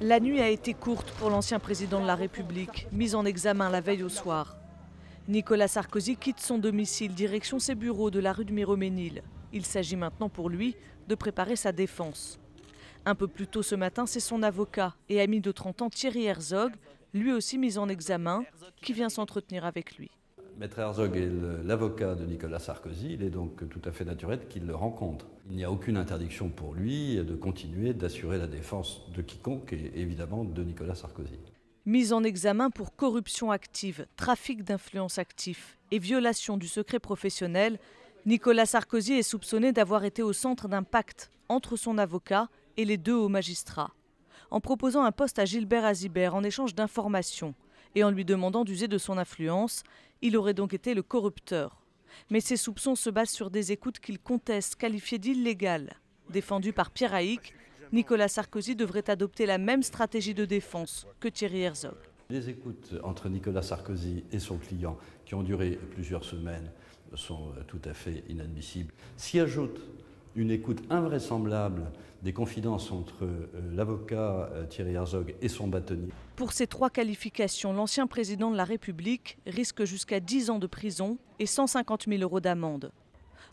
La nuit a été courte pour l'ancien président de la République, mis en examen la veille au soir. Nicolas Sarkozy quitte son domicile direction ses bureaux de la rue de Miroménil. Il s'agit maintenant pour lui de préparer sa défense. Un peu plus tôt ce matin, c'est son avocat et ami de 30 ans Thierry Herzog, lui aussi mis en examen, qui vient s'entretenir avec lui. Maître Herzog est l'avocat de Nicolas Sarkozy, il est donc tout à fait naturel qu'il le rencontre. Il n'y a aucune interdiction pour lui de continuer d'assurer la défense de quiconque et évidemment de Nicolas Sarkozy. Mise en examen pour corruption active, trafic d'influence actif et violation du secret professionnel, Nicolas Sarkozy est soupçonné d'avoir été au centre d'un pacte entre son avocat et les deux hauts magistrats, en proposant un poste à Gilbert Azibert en échange d'informations et en lui demandant d'user de son influence, il aurait donc été le corrupteur. Mais ses soupçons se basent sur des écoutes qu'il conteste, qualifiées d'illégales. Défendu par Pierre Haïk, Nicolas Sarkozy devrait adopter la même stratégie de défense que Thierry Herzog. Les écoutes entre Nicolas Sarkozy et son client, qui ont duré plusieurs semaines, sont tout à fait inadmissibles. S'y ajoutent une écoute invraisemblable des confidences entre euh, l'avocat euh, Thierry Herzog et son bâtonnier. Pour ces trois qualifications, l'ancien président de la République risque jusqu'à 10 ans de prison et 150 000 euros d'amende.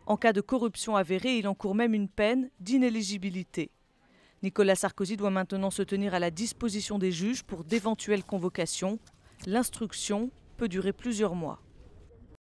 En cas de corruption avérée, il encourt même une peine d'inéligibilité. Nicolas Sarkozy doit maintenant se tenir à la disposition des juges pour d'éventuelles convocations. L'instruction peut durer plusieurs mois.